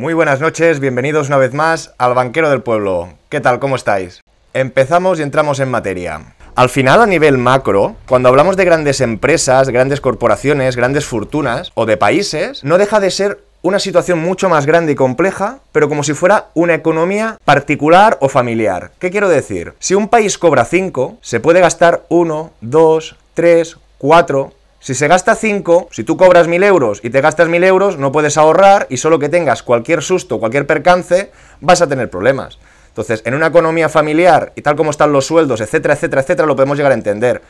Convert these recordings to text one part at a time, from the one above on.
Muy buenas noches, bienvenidos una vez más al Banquero del Pueblo. ¿Qué tal? ¿Cómo estáis? Empezamos y entramos en materia. Al final, a nivel macro, cuando hablamos de grandes empresas, grandes corporaciones, grandes fortunas o de países, no deja de ser una situación mucho más grande y compleja, pero como si fuera una economía particular o familiar. ¿Qué quiero decir? Si un país cobra 5, se puede gastar 1, 2, 3, 4 si se gasta 5, si tú cobras 1.000 euros y te gastas 1.000 euros, no puedes ahorrar y solo que tengas cualquier susto, cualquier percance, vas a tener problemas. Entonces, en una economía familiar y tal como están los sueldos, etcétera, etcétera, etcétera, lo podemos llegar a entender.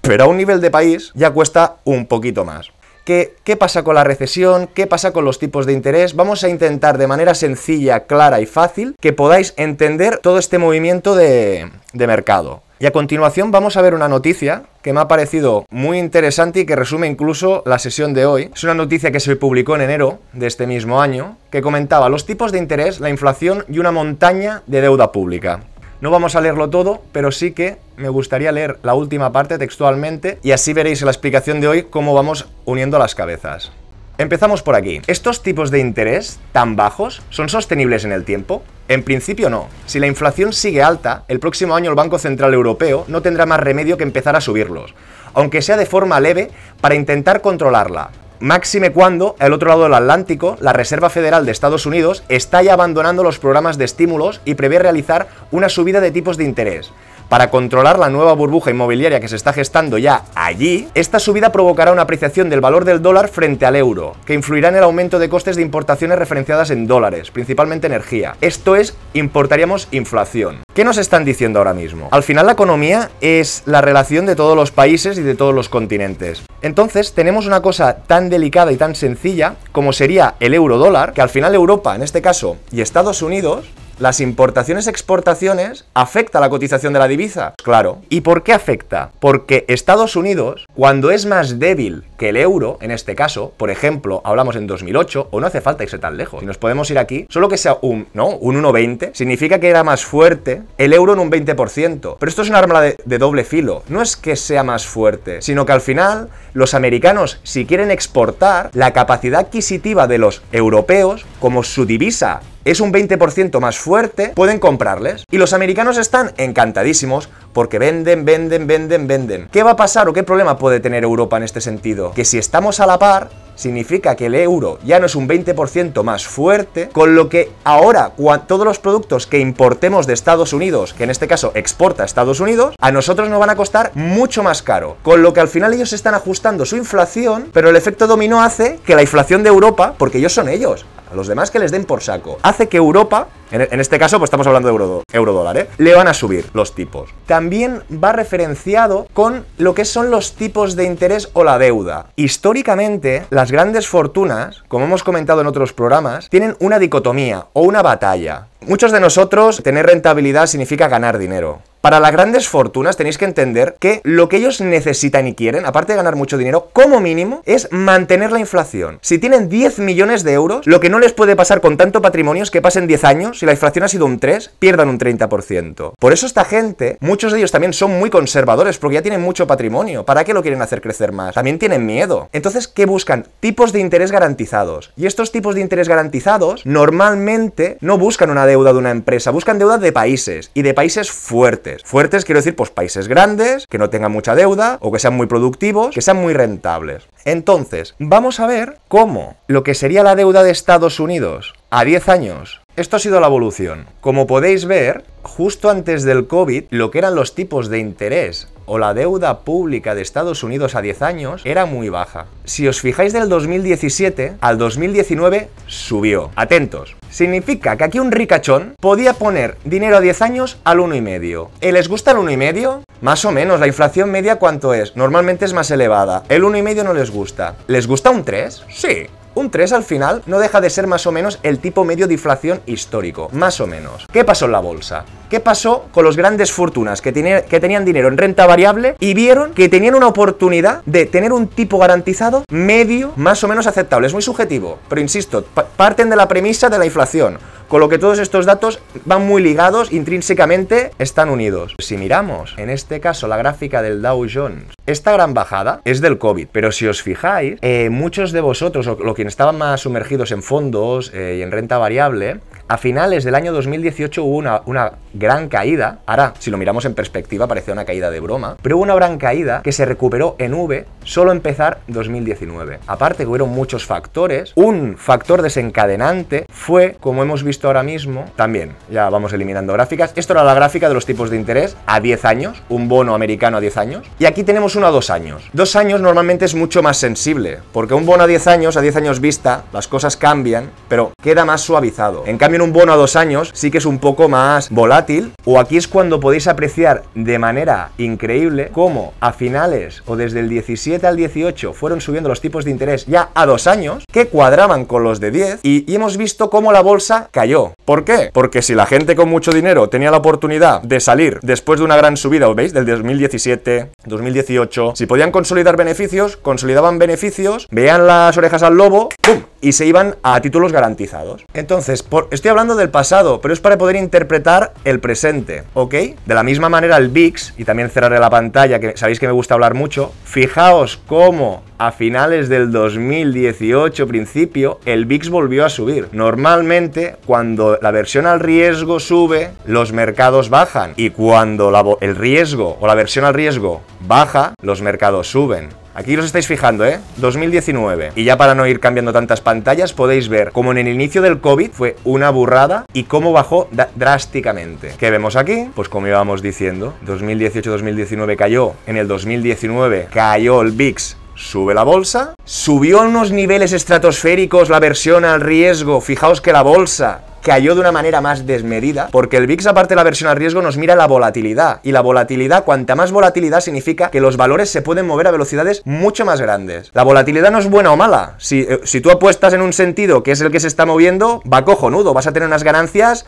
Pero a un nivel de país ya cuesta un poquito más. ¿Qué, ¿Qué pasa con la recesión? ¿Qué pasa con los tipos de interés? Vamos a intentar de manera sencilla, clara y fácil que podáis entender todo este movimiento de, de mercado. Y a continuación vamos a ver una noticia que me ha parecido muy interesante y que resume incluso la sesión de hoy. Es una noticia que se publicó en enero de este mismo año, que comentaba los tipos de interés, la inflación y una montaña de deuda pública. No vamos a leerlo todo, pero sí que me gustaría leer la última parte textualmente y así veréis en la explicación de hoy cómo vamos uniendo las cabezas. Empezamos por aquí. ¿Estos tipos de interés tan bajos son sostenibles en el tiempo? En principio no. Si la inflación sigue alta, el próximo año el Banco Central Europeo no tendrá más remedio que empezar a subirlos, aunque sea de forma leve, para intentar controlarla. Máxime cuando, al otro lado del Atlántico, la Reserva Federal de Estados Unidos está ya abandonando los programas de estímulos y prevé realizar una subida de tipos de interés para controlar la nueva burbuja inmobiliaria que se está gestando ya allí, esta subida provocará una apreciación del valor del dólar frente al euro, que influirá en el aumento de costes de importaciones referenciadas en dólares, principalmente energía. Esto es, importaríamos inflación. ¿Qué nos están diciendo ahora mismo? Al final la economía es la relación de todos los países y de todos los continentes. Entonces tenemos una cosa tan delicada y tan sencilla como sería el euro dólar, que al final Europa, en este caso, y Estados Unidos, las importaciones-exportaciones afecta la cotización de la divisa. Claro. ¿Y por qué afecta? Porque Estados Unidos, cuando es más débil que el euro, en este caso, por ejemplo, hablamos en 2008, o no hace falta irse tan lejos, si nos podemos ir aquí, solo que sea un, ¿no? Un 1,20, significa que era más fuerte el euro en un 20%. Pero esto es una arma de doble filo. No es que sea más fuerte, sino que al final los americanos, si quieren exportar, la capacidad adquisitiva de los europeos, como su divisa es un 20% más fuerte, pueden comprarles. Y los americanos están encantadísimos porque venden, venden, venden, venden. ¿Qué va a pasar o qué problema puede tener Europa en este sentido? Que si estamos a la par, significa que el euro ya no es un 20% más fuerte, con lo que ahora todos los productos que importemos de Estados Unidos, que en este caso exporta a Estados Unidos, a nosotros nos van a costar mucho más caro, con lo que al final ellos están ajustando su inflación, pero el efecto dominó hace que la inflación de Europa, porque ellos son ellos, los demás que les den por saco. Hace que Europa, en, este caso pues estamos hablando de euro, dólar, ¿eh? le van a subir los tipos. También va referenciado con lo que son los tipos de interés o la deuda. Históricamente, las grandes fortunas, como hemos comentado en otros programas, tienen una dicotomía o una batalla. Muchos de nosotros tener rentabilidad significa ganar dinero. Para las grandes fortunas tenéis que entender que lo que ellos necesitan y quieren, aparte de ganar mucho dinero, como mínimo, es mantener la inflación. Si tienen 10 millones de euros, lo que no les puede pasar con tanto patrimonio es que pasen 10 años, si la inflación ha sido un 3, pierdan un 30%. Por eso esta gente, muchos de ellos también son muy conservadores, porque ya tienen mucho patrimonio. ¿Para qué lo quieren hacer crecer más? También tienen miedo. Entonces, ¿qué buscan? Tipos de interés garantizados. Y estos tipos de interés garantizados normalmente no buscan una deuda de una empresa, buscan deuda de países y de países fuertes fuertes. quiero decir, pues países grandes, que no tengan mucha deuda o que sean muy productivos, que sean muy rentables. Entonces, vamos a ver cómo lo que sería la deuda de Estados Unidos a 10 años esto ha sido la evolución. Como podéis ver, justo antes del COVID, lo que eran los tipos de interés o la deuda pública de Estados Unidos a 10 años era muy baja. Si os fijáis del 2017 al 2019, subió. Atentos, Significa que aquí un ricachón podía poner dinero a 10 años al 1,5. ¿Les gusta el 1,5? Más o menos, la inflación media cuánto es? Normalmente es más elevada. El 1,5 no les gusta. ¿Les gusta un 3? Sí. Un 3 al final no deja de ser más o menos el tipo medio de inflación histórico, más o menos. ¿Qué pasó en la bolsa? ¿Qué pasó con los grandes fortunas que, que tenían dinero en renta variable y vieron que tenían una oportunidad de tener un tipo garantizado medio más o menos aceptable? Es muy subjetivo, pero insisto, parten de la premisa de la inflación. Con lo que todos estos datos van muy ligados, intrínsecamente están unidos. Si miramos, en este caso, la gráfica del Dow Jones, esta gran bajada es del COVID, pero si os fijáis, eh, muchos de vosotros, o, lo quienes estaban más sumergidos en fondos eh, y en renta variable, a finales del año 2018 hubo una, gran caída. Ahora, si lo miramos en perspectiva, parecía una caída de broma, pero hubo una gran caída que se recuperó en V solo empezar 2019. Aparte hubo hubieron muchos factores, un factor desencadenante fue, como hemos visto ahora mismo, también, ya vamos eliminando gráficas, esto era la gráfica de los tipos de interés a 10 años, un bono americano a 10 años, y aquí tenemos uno a 2 años. 2 años normalmente es mucho más sensible, porque un bono a 10 años, a 10 años vista, las cosas cambian, pero queda más suavizado. En cambio, en un bono a 2 años sí que es un poco más volátil, o aquí es cuando podéis apreciar de manera increíble cómo a finales o desde el 17 al 18 fueron subiendo los tipos de interés ya a 2 años, que cuadraban con los de 10, y, y hemos visto cómo la bolsa cayó. ¿Por qué? Porque si la gente con mucho dinero tenía la oportunidad de salir después de una gran subida, veis? Del 2017, 2018, si podían consolidar beneficios, consolidaban beneficios, veían las orejas al lobo, ¡pum! y se iban a títulos garantizados. Entonces, estoy hablando del pasado, pero es para poder interpretar el presente, ¿ok? De la misma manera el VIX, y también cerraré la pantalla, que sabéis que me gusta hablar mucho, fijaos cómo a finales del 2018 principio el VIX volvió a subir. Normalmente, cuando la versión al riesgo sube, los mercados bajan, y cuando el riesgo o la versión al riesgo baja, los mercados suben. Aquí os estáis fijando, ¿eh? 2019. Y ya para no ir cambiando tantas pantallas, podéis ver cómo en el inicio del COVID fue una burrada y cómo bajó drásticamente. ¿Qué vemos aquí? Pues como íbamos diciendo, 2018-2019 cayó, en el 2019 cayó el VIX sube la bolsa, subió a unos niveles estratosféricos la versión al riesgo, fijaos que la bolsa cayó de una manera más desmedida, porque el VIX, aparte de la versión al riesgo, nos mira la volatilidad. Y la volatilidad, cuanta más volatilidad, significa que los valores se pueden mover a velocidades mucho más grandes. La volatilidad no es buena o mala. Si, eh, si tú apuestas en un sentido que es el que se está moviendo, va cojonudo, vas a tener unas ganancias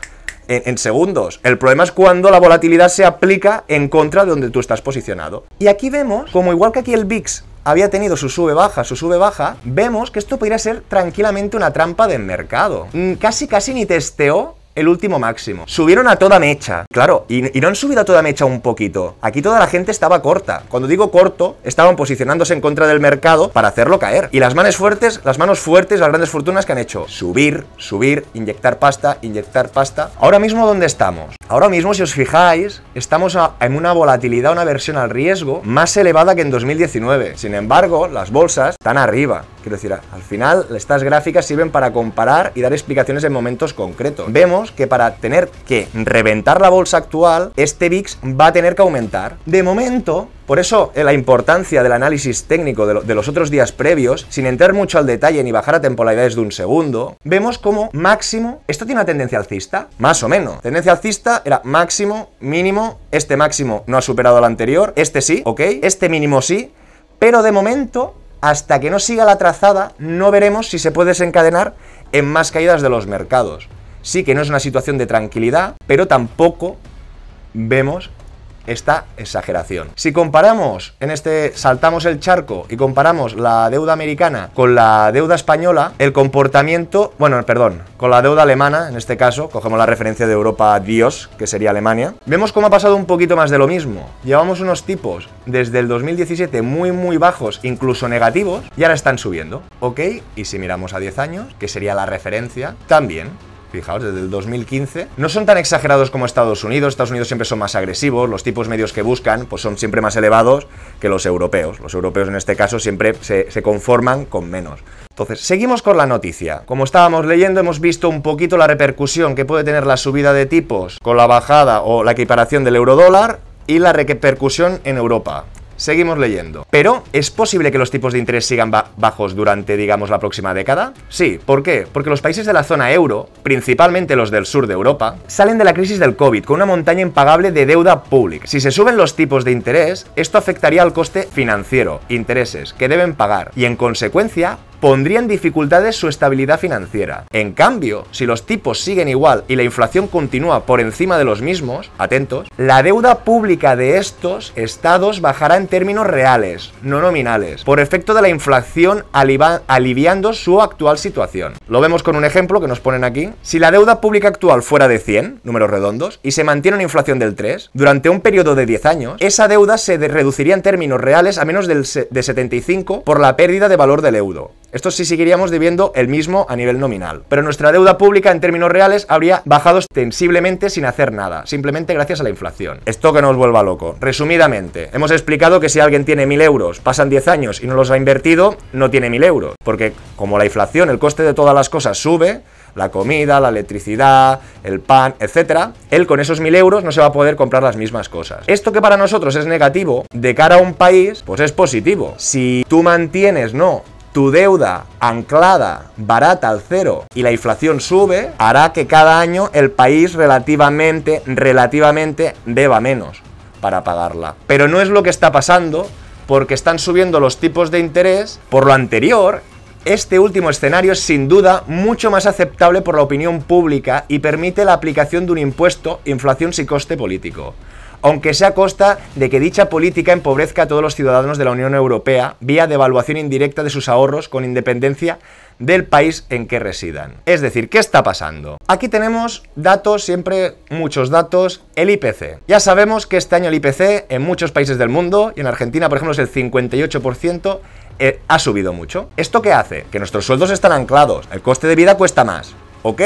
en, segundos. El problema es cuando la volatilidad se aplica en contra de donde tú estás posicionado. Y aquí vemos, como igual que aquí el VIX había tenido su sube-baja, su sube-baja, vemos que esto podría ser tranquilamente una trampa de mercado. Mm, casi, casi ni testeó el último máximo. Subieron a toda mecha, claro, y, no han subido a toda mecha un poquito. Aquí toda la gente estaba corta. Cuando digo corto, estaban posicionándose en contra del mercado para hacerlo caer. Y las manos fuertes, las manos fuertes, las grandes fortunas que han hecho. Subir, subir, inyectar pasta, inyectar pasta. Ahora mismo, ¿dónde estamos? Ahora mismo, si os fijáis, estamos en una volatilidad, una versión al riesgo más elevada que en 2019. Sin embargo, las bolsas están arriba. Quiero decir, al final estas gráficas sirven para comparar y dar explicaciones en momentos concretos. Vemos que para tener que reventar la bolsa actual, este VIX va a tener que aumentar. De momento, por eso eh, la importancia del análisis técnico de, de, los otros días previos, sin entrar mucho al detalle ni bajar a temporalidades de un segundo, vemos como máximo, esto tiene una tendencia alcista, más o menos. Tendencia alcista era máximo, mínimo, este máximo no ha superado al anterior, este sí, ok, este mínimo sí, pero de momento hasta que no siga la trazada, no veremos si se puede desencadenar en más caídas de los mercados. Sí que no es una situación de tranquilidad, pero tampoco vemos esta exageración. Si comparamos, en este saltamos el charco y comparamos la deuda americana con la deuda española, el comportamiento, bueno, perdón, con la deuda alemana, en este caso, cogemos la referencia de Europa Dios, que sería Alemania, vemos cómo ha pasado un poquito más de lo mismo. Llevamos unos tipos desde el 2017 muy, muy bajos, incluso negativos, y ahora están subiendo, ¿ok? Y si miramos a 10 años, que sería la referencia, también Fijaos, desde el 2015. No son tan exagerados como Estados Unidos. Estados Unidos siempre son más agresivos. Los tipos medios que buscan pues son siempre más elevados que los europeos. Los europeos en este caso siempre se, se conforman con menos. Entonces, seguimos con la noticia. Como estábamos leyendo, hemos visto un poquito la repercusión que puede tener la subida de tipos con la bajada o la equiparación del eurodólar y la repercusión en Europa. Seguimos leyendo. Pero, ¿es posible que los tipos de interés sigan bajos durante, digamos, la próxima década? Sí, ¿por qué? Porque los países de la zona euro, principalmente los del sur de Europa, salen de la crisis del COVID con una montaña impagable de deuda pública. Si se suben los tipos de interés, esto afectaría al coste financiero, intereses, que deben pagar, y en consecuencia pondría en dificultades su estabilidad financiera. En cambio, si los tipos siguen igual y la inflación continúa por encima de los mismos, atentos, la deuda pública de estos estados bajará en términos reales, no nominales, por efecto de la inflación aliviando su actual situación. Lo vemos con un ejemplo que nos ponen aquí. Si la deuda pública actual fuera de 100, números redondos, y se mantiene una inflación del 3, durante un periodo de 10 años, esa deuda se reduciría en términos reales a menos de 75 por la pérdida de valor del euro. Esto sí seguiríamos debiendo el mismo a nivel nominal. Pero nuestra deuda pública en términos reales habría bajado extensiblemente sin hacer nada, simplemente gracias a la inflación. Esto que nos vuelva loco. Resumidamente, hemos explicado que si alguien tiene 1.000 euros, pasan 10 años y no los ha invertido, no tiene 1.000 euros. Porque como la inflación, el coste de todas las cosas sube, la comida, la electricidad, el pan, etc. él con esos 1000 euros no se va a poder comprar las mismas cosas. Esto que para nosotros es negativo, de cara a un país, pues es positivo. Si tú mantienes, no, tu deuda anclada barata al cero y la inflación sube, hará que cada año el país relativamente, relativamente deba menos para pagarla. Pero no es lo que está pasando porque están subiendo los tipos de interés por lo anterior este último escenario es sin duda mucho más aceptable por la opinión pública y permite la aplicación de un impuesto, inflación sin coste político aunque sea a costa de que dicha política empobrezca a todos los ciudadanos de la Unión Europea vía devaluación indirecta de sus ahorros con independencia del país en que residan. Es decir, ¿qué está pasando? Aquí tenemos datos, siempre muchos datos, el IPC. Ya sabemos que este año el IPC en muchos países del mundo, y en Argentina por ejemplo es el 58%, eh, ha subido mucho. ¿Esto qué hace? Que nuestros sueldos están anclados, el coste de vida cuesta más. ¿ok?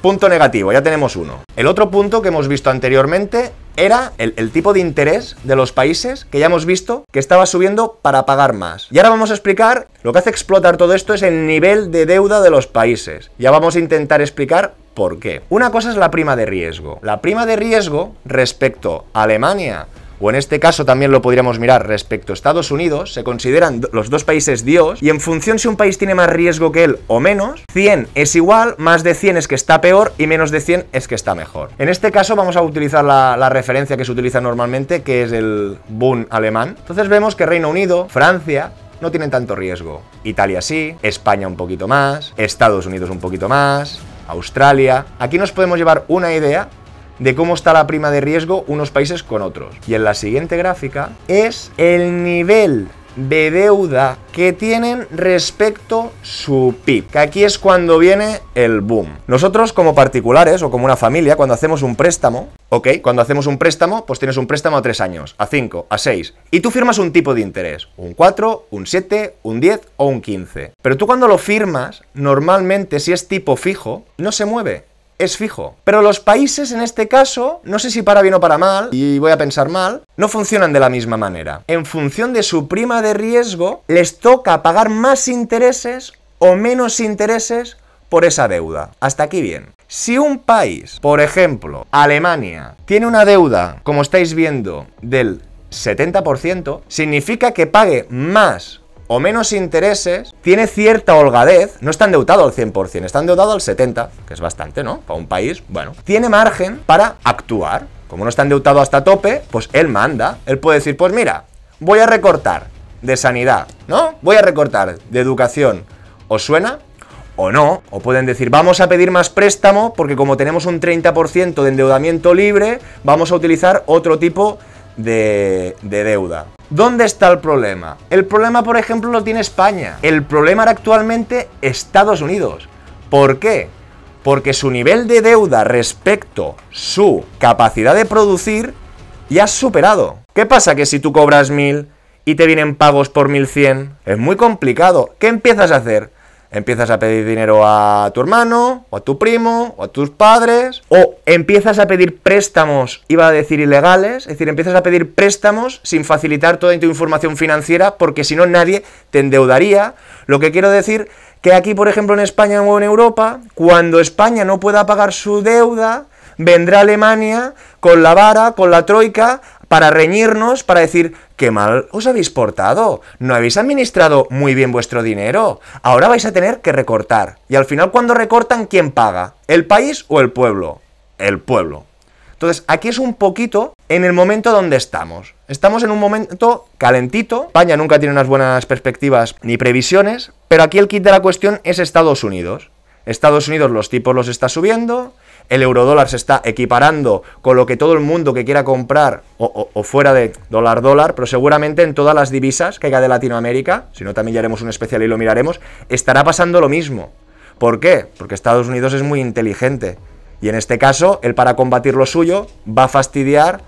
Punto negativo, ya tenemos uno. El otro punto que hemos visto anteriormente era el, tipo de interés de los países que ya hemos visto que estaba subiendo para pagar más. Y ahora vamos a explicar, lo que hace explotar todo esto es el nivel de deuda de los países. Ya vamos a intentar explicar por qué. Una cosa es la prima de riesgo. La prima de riesgo respecto a Alemania, o en este caso también lo podríamos mirar respecto a Estados Unidos, se consideran los dos países Dios, y en función si un país tiene más riesgo que él o menos, 100 es igual, más de 100 es que está peor y menos de 100 es que está mejor. En este caso vamos a utilizar la, referencia que se utiliza normalmente, que es el boom alemán. Entonces vemos que Reino Unido, Francia, no tienen tanto riesgo. Italia sí, España un poquito más, Estados Unidos un poquito más, Australia. Aquí nos podemos llevar una idea de cómo está la prima de riesgo unos países con otros. Y en la siguiente gráfica es el nivel de deuda que tienen respecto su PIB. Que aquí es cuando viene el boom. Nosotros como particulares o como una familia, cuando hacemos un préstamo, ok, cuando hacemos un préstamo, pues tienes un préstamo a 3 años, a 5, a 6, y tú firmas un tipo de interés, un 4, un 7, un 10 o un 15. Pero tú cuando lo firmas, normalmente si es tipo fijo, no se mueve es fijo. Pero los países en este caso, no sé si para bien o para mal, y voy a pensar mal, no funcionan de la misma manera. En función de su prima de riesgo, les toca pagar más intereses o menos intereses por esa deuda. Hasta aquí bien. Si un país, por ejemplo, Alemania, tiene una deuda, como estáis viendo, del 70%, significa que pague más o menos intereses, tiene cierta holgadez, no está endeudado al 100%, está endeudado al 70%, que es bastante, ¿no? Para un país, bueno, tiene margen para actuar. Como no está endeudado hasta tope, pues él manda, él puede decir, pues mira, voy a recortar de sanidad, ¿no? Voy a recortar de educación. ¿Os suena? o no, o pueden decir, vamos a pedir más préstamo porque como tenemos un 30% de endeudamiento libre, vamos a utilizar otro tipo de, de, deuda. ¿Dónde está el problema? El problema, por ejemplo, lo tiene España. El problema era actualmente Estados Unidos. ¿Por qué? Porque su nivel de deuda respecto su capacidad de producir ya ha superado. ¿Qué pasa que si tú cobras 1000 y te vienen pagos por 1100? Es muy complicado. ¿Qué empiezas a hacer? empiezas a pedir dinero a tu hermano, o a tu primo, o a tus padres, o empiezas a pedir préstamos, iba a decir ilegales, es decir, empiezas a pedir préstamos sin facilitar toda tu información financiera, porque si no nadie te endeudaría. Lo que quiero decir que aquí, por ejemplo, en España o en Europa, cuando España no pueda pagar su deuda, vendrá Alemania con la vara, con la troika, para reñirnos, para decir, qué mal os habéis portado, no habéis administrado muy bien vuestro dinero, ahora vais a tener que recortar. Y al final cuando recortan, ¿quién paga? ¿El país o el pueblo? El pueblo. Entonces, aquí es un poquito en el momento donde estamos. Estamos en un momento calentito. España nunca tiene unas buenas perspectivas ni previsiones, pero aquí el kit de la cuestión es Estados Unidos. Estados Unidos los tipos los está subiendo, el eurodólar se está equiparando con lo que todo el mundo que quiera comprar, o, fuera de dólar-dólar, pero seguramente en todas las divisas que haya de Latinoamérica, si no también ya haremos un especial y lo miraremos, estará pasando lo mismo. ¿Por qué? Porque Estados Unidos es muy inteligente. Y en este caso, el para combatir lo suyo va a fastidiar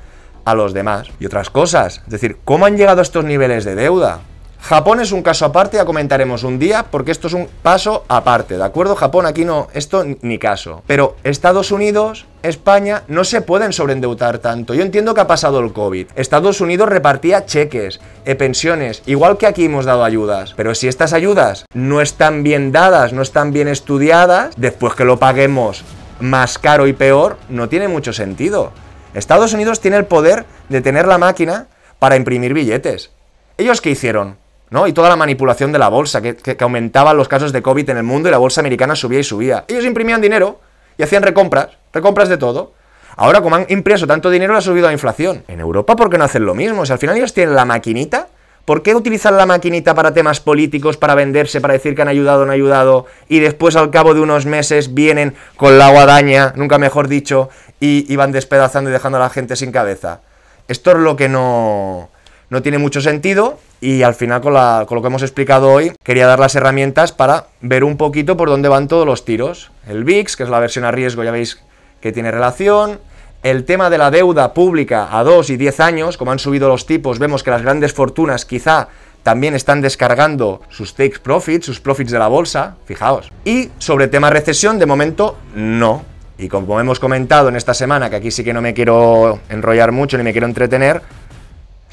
a los demás y otras cosas. Es decir, ¿cómo han llegado a estos niveles de deuda? Japón es un caso aparte, ya comentaremos un día, porque esto es un paso aparte, ¿de acuerdo? Japón aquí no, esto ni caso. Pero Estados Unidos, España, no se pueden sobreendeudar tanto. Yo entiendo que ha pasado el COVID. Estados Unidos repartía cheques, e pensiones, igual que aquí hemos dado ayudas. Pero si estas ayudas no están bien dadas, no están bien estudiadas, después que lo paguemos más caro y peor, no tiene mucho sentido. Estados Unidos tiene el poder de tener la máquina para imprimir billetes. ¿Ellos qué hicieron? Y toda la manipulación de la bolsa, que, aumentaban los casos de COVID en el mundo y la bolsa americana subía y subía. Ellos imprimían dinero y hacían recompras, recompras de todo. Ahora, como han impreso tanto dinero, ha subido la inflación. En Europa, ¿por qué no hacen lo mismo? Si al final ellos tienen la maquinita. ¿Por qué utilizan la maquinita para temas políticos, para venderse, para decir que han ayudado o no han ayudado? Y después, al cabo de unos meses, vienen con la guadaña, nunca mejor dicho, y, y van despedazando y dejando a la gente sin cabeza. Esto es lo que no no tiene mucho sentido y al final con, lo que hemos explicado hoy quería dar las herramientas para ver un poquito por dónde van todos los tiros. El VIX, que es la versión a riesgo, ya veis que tiene relación. El tema de la deuda pública a 2 y 10 años, como han subido los tipos, vemos que las grandes fortunas quizá también están descargando sus take profits, sus profits de la bolsa, fijaos. Y sobre tema recesión, de momento no. Y como hemos comentado en esta semana, que aquí sí que no me quiero enrollar mucho ni me quiero entretener,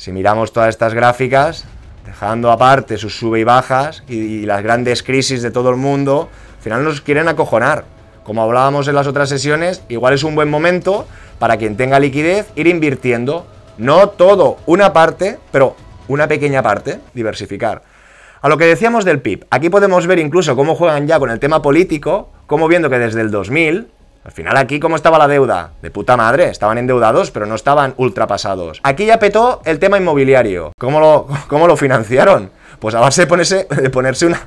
si miramos todas estas gráficas, dejando aparte sus sube y bajas y, las grandes crisis de todo el mundo, al final nos quieren acojonar. Como hablábamos en las otras sesiones, igual es un buen momento para quien tenga liquidez ir invirtiendo. No todo, una parte, pero una pequeña parte, diversificar. A lo que decíamos del PIB, aquí podemos ver incluso cómo juegan ya con el tema político, como viendo que desde el 2000 al final aquí, ¿cómo estaba la deuda? De puta madre, estaban endeudados, pero no estaban ultrapasados. Aquí ya petó el tema inmobiliario. ¿Cómo lo, cómo lo financiaron? Pues a base de ponerse, de ponerse una,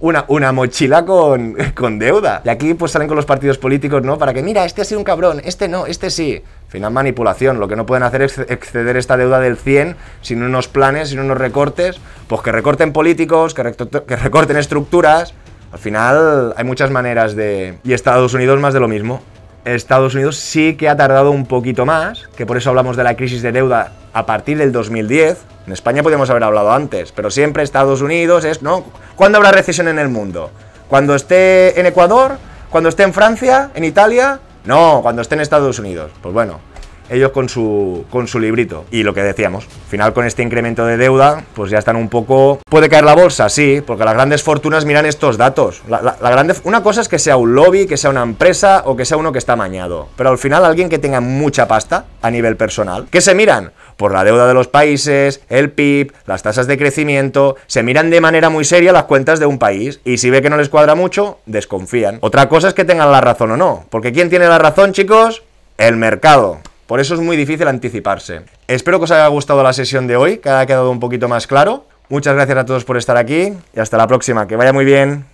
una, una, mochila con, con deuda. Y aquí pues salen con los partidos políticos, ¿no? Para que, mira, este ha sido un cabrón, este no, este sí. final manipulación, lo que no pueden hacer es exceder esta deuda del 100 sin unos planes, sin unos recortes, pues que recorten políticos, que recorten estructuras, al final hay muchas maneras de... Y Estados Unidos más de lo mismo. Estados Unidos sí que ha tardado un poquito más, que por eso hablamos de la crisis de deuda a partir del 2010. En España podríamos haber hablado antes, pero siempre Estados Unidos es, ¿no? ¿Cuándo habrá recesión en el mundo? ¿Cuando esté en Ecuador? ¿Cuando esté en Francia? ¿En Italia? No, cuando esté en Estados Unidos. Pues bueno, ellos con su, con su librito. Y lo que decíamos, al final con este incremento de deuda, pues ya están un poco... ¿Puede caer la bolsa? Sí, porque las grandes fortunas miran estos datos. La, grande... Una cosa es que sea un lobby, que sea una empresa o que sea uno que está mañado. Pero al final alguien que tenga mucha pasta a nivel personal, ¿qué se miran? Por la deuda de los países, el PIB, las tasas de crecimiento, se miran de manera muy seria las cuentas de un país y si ve que no les cuadra mucho, desconfían. Otra cosa es que tengan la razón o no, porque ¿quién tiene la razón, chicos? El mercado. Por eso es muy difícil anticiparse. Espero que os haya gustado la sesión de hoy, que haya quedado un poquito más claro. Muchas gracias a todos por estar aquí y hasta la próxima. Que vaya muy bien.